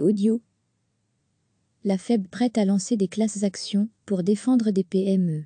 Audio. La FEB prête à lancer des classes actions pour défendre des PME.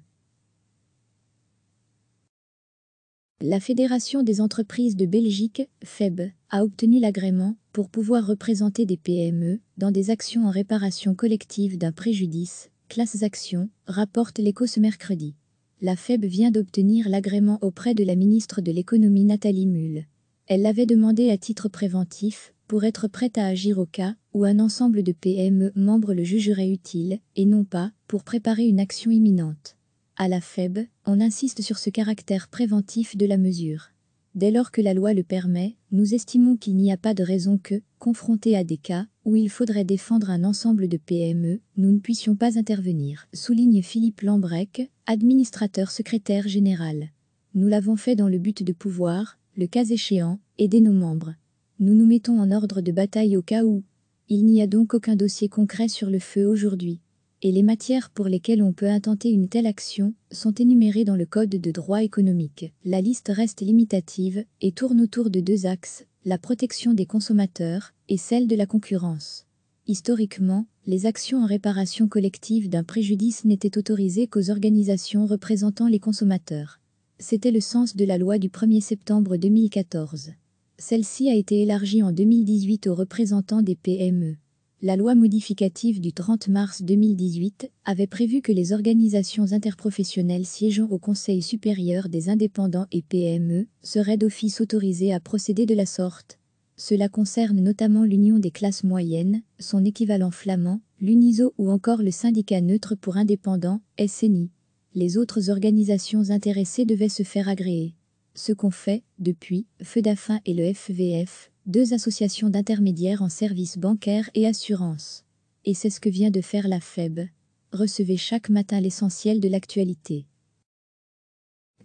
La Fédération des entreprises de Belgique, FEB, a obtenu l'agrément pour pouvoir représenter des PME dans des actions en réparation collective d'un préjudice, classes actions, rapporte l'écho ce mercredi. La FEB vient d'obtenir l'agrément auprès de la ministre de l'économie Nathalie Mulle. Elle l'avait demandé à titre préventif pour être prête à agir au cas un ensemble de PME membres le jugerait utile, et non pas, pour préparer une action imminente. À la FEB, on insiste sur ce caractère préventif de la mesure. Dès lors que la loi le permet, nous estimons qu'il n'y a pas de raison que, confrontés à des cas où il faudrait défendre un ensemble de PME, nous ne puissions pas intervenir, souligne Philippe Lambrec, administrateur secrétaire général. Nous l'avons fait dans le but de pouvoir, le cas échéant, aider nos membres. Nous nous mettons en ordre de bataille au cas où, il n'y a donc aucun dossier concret sur le feu aujourd'hui, et les matières pour lesquelles on peut intenter une telle action sont énumérées dans le Code de droit économique. La liste reste limitative et tourne autour de deux axes, la protection des consommateurs et celle de la concurrence. Historiquement, les actions en réparation collective d'un préjudice n'étaient autorisées qu'aux organisations représentant les consommateurs. C'était le sens de la loi du 1er septembre 2014. Celle-ci a été élargie en 2018 aux représentants des PME. La loi modificative du 30 mars 2018 avait prévu que les organisations interprofessionnelles siégeant au Conseil supérieur des indépendants et PME seraient d'office autorisées à procéder de la sorte. Cela concerne notamment l'Union des classes moyennes, son équivalent flamand, l'UNISO ou encore le syndicat neutre pour indépendants, SNI. Les autres organisations intéressées devaient se faire agréer ce qu'on fait, depuis, Feu d'Affin et le FVF, deux associations d'intermédiaires en services bancaires et assurances. Et c'est ce que vient de faire la FEB. Recevez chaque matin l'essentiel de l'actualité.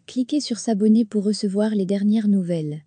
Cliquez sur s'abonner pour recevoir les dernières nouvelles.